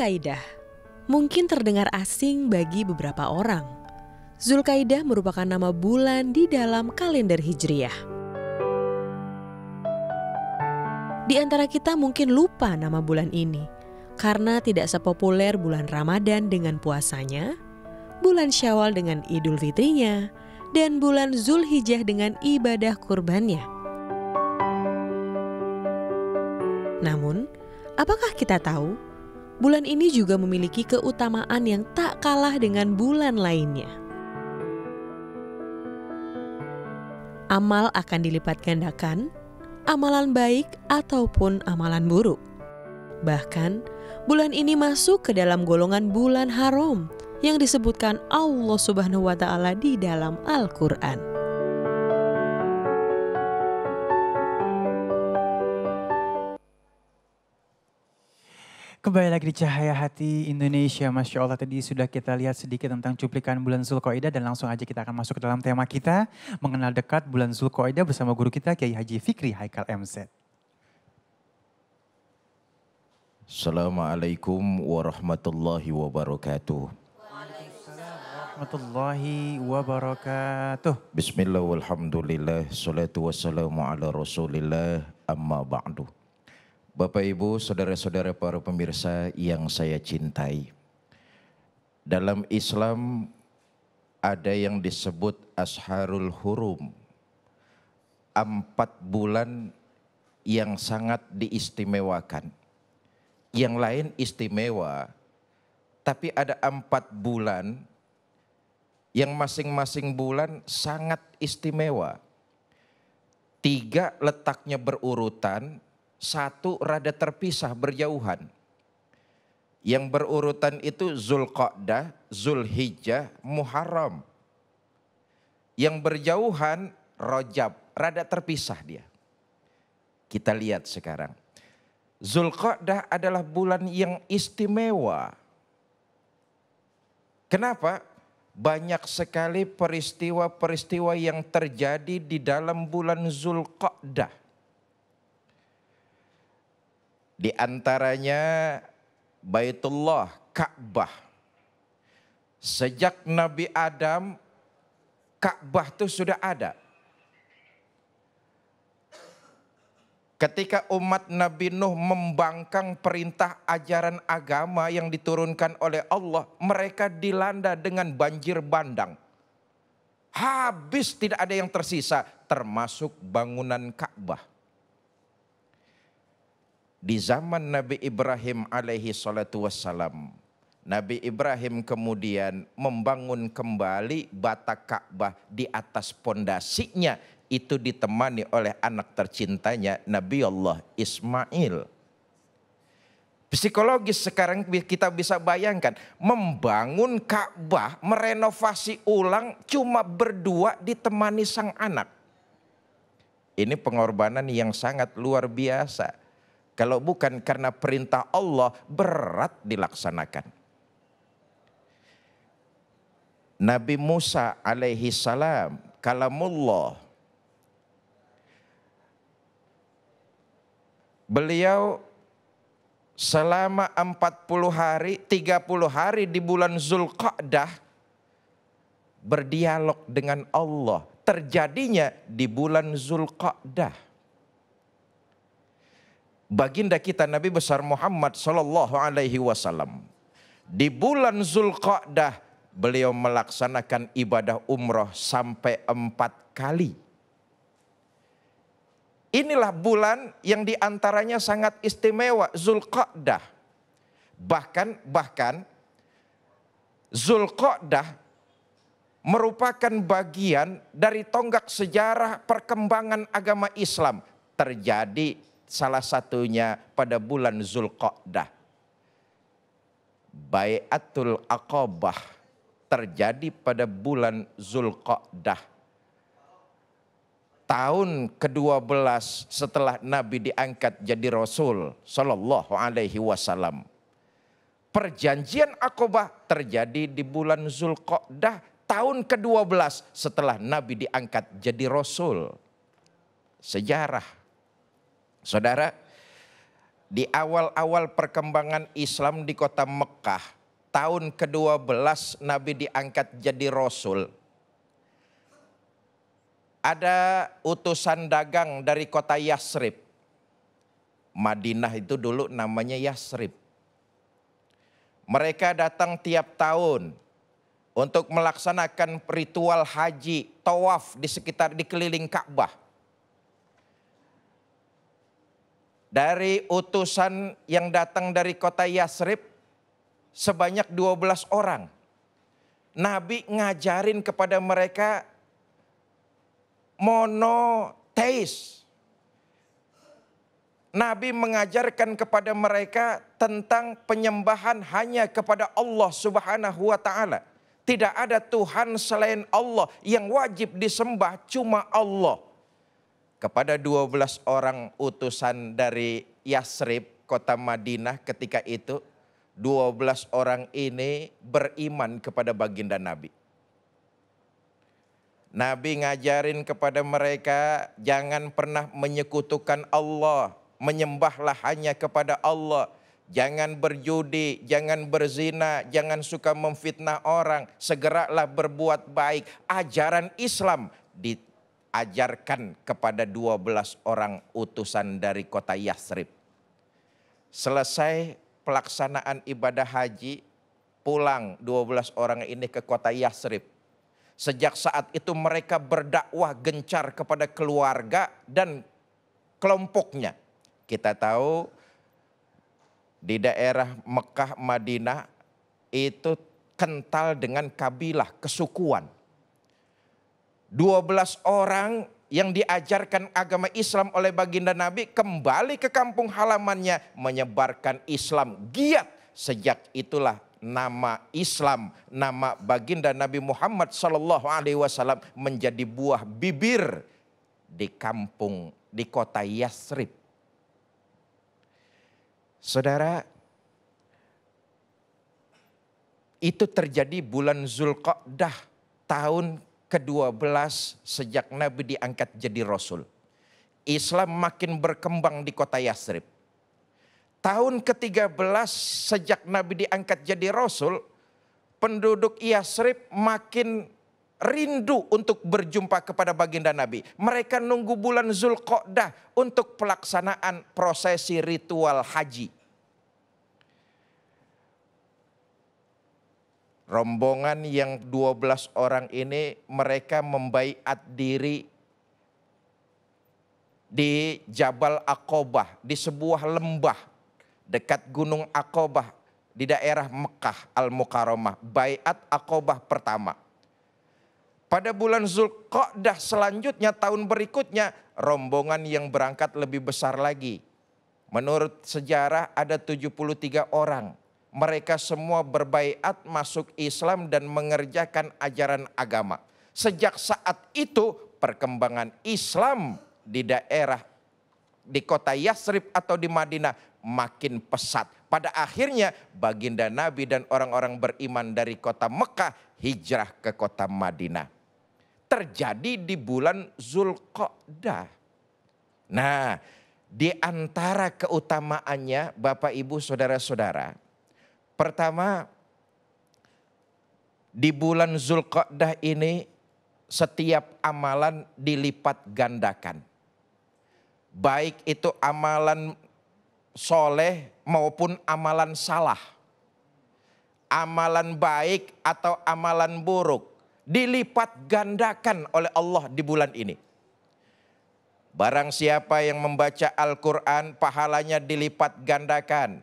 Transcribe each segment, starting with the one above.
Zulkaidah mungkin terdengar asing bagi beberapa orang. Zulkaidah merupakan nama bulan di dalam kalender Hijriah. Di antara kita mungkin lupa nama bulan ini karena tidak sepopuler bulan Ramadan dengan puasanya, bulan Syawal dengan Idul Fitrinya, dan bulan Zulhijjah dengan ibadah kurbannya. Namun, apakah kita tahu bulan ini juga memiliki keutamaan yang tak kalah dengan bulan lainnya. Amal akan dilipat gandakan, amalan baik ataupun amalan buruk. Bahkan, bulan ini masuk ke dalam golongan bulan haram yang disebutkan Allah Subhanahu wa taala di dalam Al-Qur'an. Kembali lagi di Cahaya Hati Indonesia. Masya Allah tadi sudah kita lihat sedikit tentang cuplikan bulan Zulkoida dan langsung aja kita akan masuk ke dalam tema kita. Mengenal dekat bulan Zulkoida bersama guru kita Kiai Haji Fikri Haikal MZ. Assalamualaikum warahmatullahi wabarakatuh. warahmatullahi wabarakatuh. Bismillahirrahmanirrahim. Salatu wassalamu ala rasulillah amma ba'du. Bapak Ibu, saudara-saudara para pemirsa yang saya cintai. Dalam Islam ada yang disebut asharul hurum. Empat bulan yang sangat diistimewakan. Yang lain istimewa, tapi ada empat bulan yang masing-masing bulan sangat istimewa. Tiga letaknya berurutan, satu rada terpisah berjauhan. Yang berurutan itu Zulqa'dah, Zulhijjah, Muharram. Yang berjauhan Rojab, rada terpisah dia. Kita lihat sekarang. Zulqa'dah adalah bulan yang istimewa. Kenapa? Banyak sekali peristiwa-peristiwa yang terjadi di dalam bulan Zulqa'dah. Di antaranya Baitullah, Ka'bah. Sejak Nabi Adam, Ka'bah itu sudah ada. Ketika umat Nabi Nuh membangkang perintah ajaran agama yang diturunkan oleh Allah, mereka dilanda dengan banjir bandang. Habis tidak ada yang tersisa, termasuk bangunan Ka'bah di zaman Nabi Ibrahim alaihi salatu wassalam. Nabi Ibrahim kemudian membangun kembali bata Ka'bah di atas pondasinya itu ditemani oleh anak tercintanya Nabi Allah Ismail. Psikologis sekarang kita bisa bayangkan membangun Ka'bah, merenovasi ulang cuma berdua ditemani sang anak. Ini pengorbanan yang sangat luar biasa kalau bukan karena perintah Allah berat dilaksanakan. Nabi Musa alaihi salam kalamullah Beliau selama 40 hari, 30 hari di bulan Zulqa'dah berdialog dengan Allah. Terjadinya di bulan Zulqa'dah baginda kita Nabi besar Muhammad sallallahu alaihi wasallam. Di bulan Zulqa'dah beliau melaksanakan ibadah umroh sampai empat kali. Inilah bulan yang diantaranya sangat istimewa Zulqa'dah. Bahkan bahkan Zulqa'dah merupakan bagian dari tonggak sejarah perkembangan agama Islam terjadi salah satunya pada bulan Zulqa'dah. Bayatul Aqabah terjadi pada bulan Zulqa'dah. Tahun ke-12 setelah Nabi diangkat jadi Rasul Sallallahu Alaihi Wasallam. Perjanjian Aqabah terjadi di bulan Zulqa'dah tahun ke-12 setelah Nabi diangkat jadi Rasul. Sejarah Saudara, di awal-awal perkembangan Islam di kota Mekah, tahun ke-12 Nabi diangkat jadi rasul. Ada utusan dagang dari kota Yasrib. Madinah itu dulu namanya Yasrib. Mereka datang tiap tahun untuk melaksanakan ritual haji, tawaf di sekitar di keliling Ka'bah. dari utusan yang datang dari kota Yasrib sebanyak 12 orang. Nabi ngajarin kepada mereka monoteis. Nabi mengajarkan kepada mereka tentang penyembahan hanya kepada Allah Subhanahu wa taala. Tidak ada Tuhan selain Allah yang wajib disembah cuma Allah kepada 12 orang utusan dari Yasrib, kota Madinah ketika itu, 12 orang ini beriman kepada baginda Nabi. Nabi ngajarin kepada mereka jangan pernah menyekutukan Allah, menyembahlah hanya kepada Allah. Jangan berjudi, jangan berzina, jangan suka memfitnah orang, segeralah berbuat baik. Ajaran Islam di, ajarkan kepada 12 orang utusan dari kota Yasrib. Selesai pelaksanaan ibadah haji, pulang 12 orang ini ke kota Yasrib. Sejak saat itu mereka berdakwah gencar kepada keluarga dan kelompoknya. Kita tahu di daerah Mekah, Madinah itu kental dengan kabilah, kesukuan 12 orang yang diajarkan agama Islam oleh baginda Nabi kembali ke kampung halamannya menyebarkan Islam giat. Sejak itulah nama Islam, nama baginda Nabi Muhammad sallallahu alaihi wasallam menjadi buah bibir di kampung di kota Yasrib. Saudara, itu terjadi bulan Zulqa'dah tahun ke-12 sejak Nabi diangkat jadi Rasul. Islam makin berkembang di kota Yasrib. Tahun ke-13 sejak Nabi diangkat jadi Rasul, penduduk Yasrib makin rindu untuk berjumpa kepada baginda Nabi. Mereka nunggu bulan Zulkodah untuk pelaksanaan prosesi ritual haji. Rombongan yang 12 orang ini mereka membaiat diri di Jabal Akobah, di sebuah lembah dekat Gunung Akobah di daerah Mekah Al-Mukarramah. Baiat Akobah pertama. Pada bulan Zulqa'dah selanjutnya tahun berikutnya rombongan yang berangkat lebih besar lagi. Menurut sejarah ada 73 orang mereka semua berbaiat masuk Islam dan mengerjakan ajaran agama. Sejak saat itu perkembangan Islam di daerah di kota Yasrib atau di Madinah makin pesat. Pada akhirnya baginda Nabi dan orang-orang beriman dari kota Mekah hijrah ke kota Madinah. Terjadi di bulan Zulqodah. Nah, di antara keutamaannya Bapak Ibu Saudara-saudara, Pertama, di bulan Zulqa'dah ini setiap amalan dilipat gandakan. Baik itu amalan soleh maupun amalan salah. Amalan baik atau amalan buruk dilipat gandakan oleh Allah di bulan ini. Barang siapa yang membaca Al-Quran pahalanya dilipat gandakan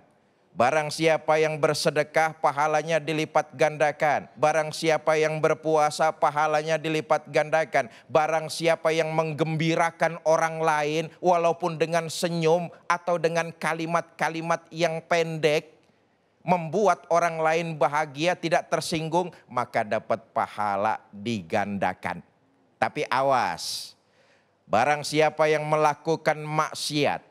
Barang siapa yang bersedekah pahalanya dilipat gandakan. Barang siapa yang berpuasa pahalanya dilipat gandakan. Barang siapa yang menggembirakan orang lain walaupun dengan senyum atau dengan kalimat-kalimat yang pendek. Membuat orang lain bahagia tidak tersinggung maka dapat pahala digandakan. Tapi awas barang siapa yang melakukan maksiat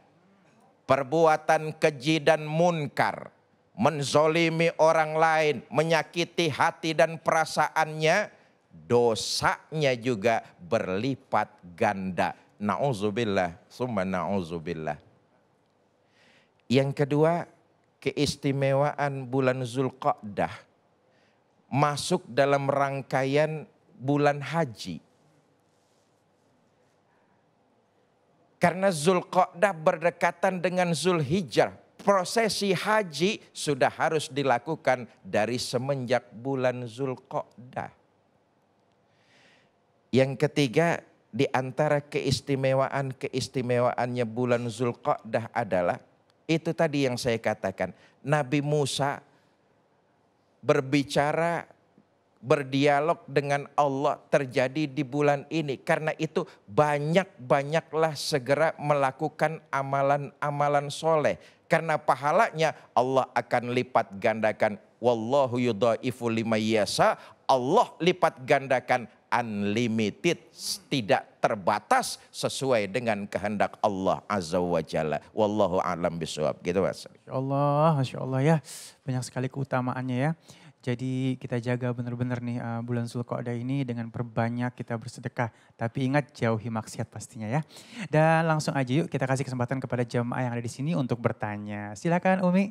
perbuatan keji dan munkar, menzolimi orang lain, menyakiti hati dan perasaannya, dosanya juga berlipat ganda. Na'udzubillah, summa na'udzubillah. Yang kedua, keistimewaan bulan Zulqa'dah masuk dalam rangkaian bulan haji. Karena zulqodah berdekatan dengan Zulhijjah. Prosesi haji sudah harus dilakukan dari semenjak bulan zulqodah. Yang ketiga, di antara keistimewaan-keistimewaannya bulan zulqodah adalah itu tadi yang saya katakan. Nabi Musa berbicara berdialog dengan Allah terjadi di bulan ini. Karena itu banyak-banyaklah segera melakukan amalan-amalan soleh. Karena pahalanya Allah akan lipat gandakan. Wallahu yudha'ifu lima yasa. Allah lipat gandakan unlimited, tidak terbatas sesuai dengan kehendak Allah Azza wa Jalla. Wallahu alam bisawab. Gitu Mas. Masya Allah, Masya Allah ya. Banyak sekali keutamaannya ya. Jadi kita jaga benar-benar nih uh, bulan ada ini dengan perbanyak kita bersedekah. Tapi ingat jauhi maksiat pastinya ya. Dan langsung aja yuk kita kasih kesempatan kepada jemaah yang ada di sini untuk bertanya. Silakan Umi.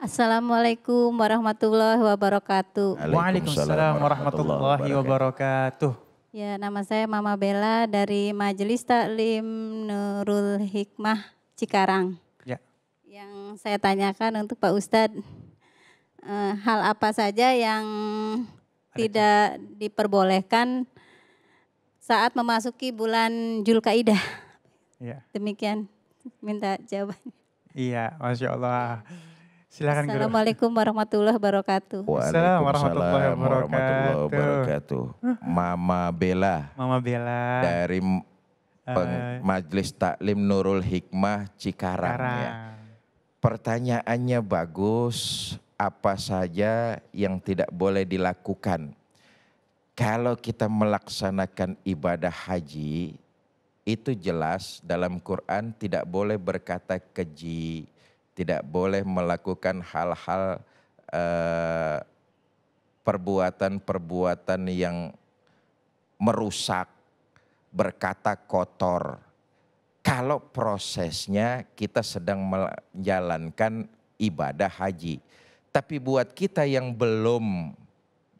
Assalamualaikum warahmatullahi wabarakatuh. Waalaikumsalam warahmatullahi wabarakatuh. Ya, nama saya Mama Bella dari Majelis Taklim Nurul Hikmah Cikarang. Ya. Yang saya tanyakan untuk Pak Ustadz, uh, hal apa saja yang Ada tidak diperbolehkan saat memasuki bulan Julkaidah. Ya. Demikian minta jawaban. Iya, masya Allah. Silakan. Assalamualaikum guru. warahmatullahi wabarakatuh. Waalaikumsalam warahmatullahi wabarakatuh. Mama Bella. Mama Bella. Dari eh. peng, Majelis Taklim Nurul Hikmah Cikarang. Ya. Cikarang. Ya. Pertanyaannya bagus, apa saja yang tidak boleh dilakukan. Kalau kita melaksanakan ibadah haji, itu jelas dalam Quran tidak boleh berkata keji, tidak boleh melakukan hal-hal perbuatan eh, perbuatan-perbuatan yang merusak, berkata kotor. Kalau prosesnya kita sedang menjalankan ibadah haji tapi buat kita yang belum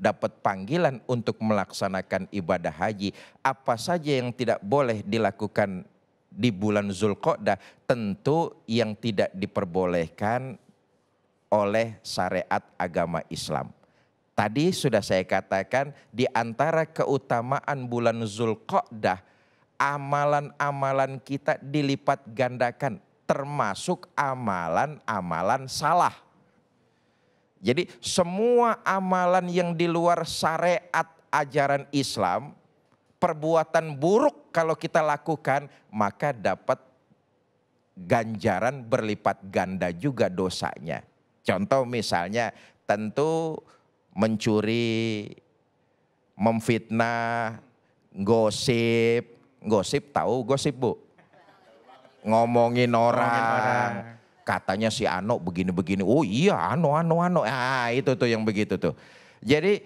dapat panggilan untuk melaksanakan ibadah haji, apa saja yang tidak boleh dilakukan di bulan Zulqodah, tentu yang tidak diperbolehkan oleh syariat agama Islam. Tadi sudah saya katakan di antara keutamaan bulan Zulqodah, amalan-amalan kita dilipat gandakan termasuk amalan-amalan salah jadi semua amalan yang di luar syariat ajaran Islam, perbuatan buruk kalau kita lakukan, maka dapat ganjaran berlipat ganda juga dosanya. Contoh misalnya tentu mencuri, memfitnah, gosip. Gosip tahu gosip bu? Ngomongin orang. Ngomongin orang katanya si Ano begini-begini. Oh iya Ano, Ano, Ano. Ah itu tuh yang begitu tuh. Jadi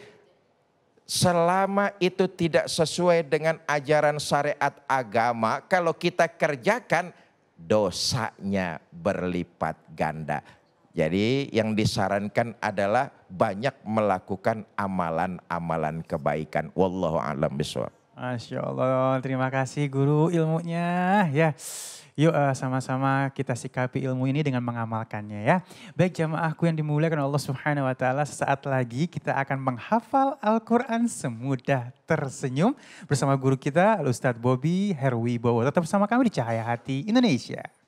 selama itu tidak sesuai dengan ajaran syariat agama, kalau kita kerjakan dosanya berlipat ganda. Jadi yang disarankan adalah banyak melakukan amalan-amalan kebaikan. Wallahu a'lam bishawab. Masya Allah, terima kasih guru ilmunya. Ya, Yuk uh, sama-sama kita sikapi ilmu ini dengan mengamalkannya ya. Baik jamaahku yang dimuliakan Allah Subhanahu wa taala, sesaat lagi kita akan menghafal Al-Qur'an semudah tersenyum bersama guru kita Ustadz Bobby Herwi Bowo. Tetap bersama kami di Cahaya Hati Indonesia.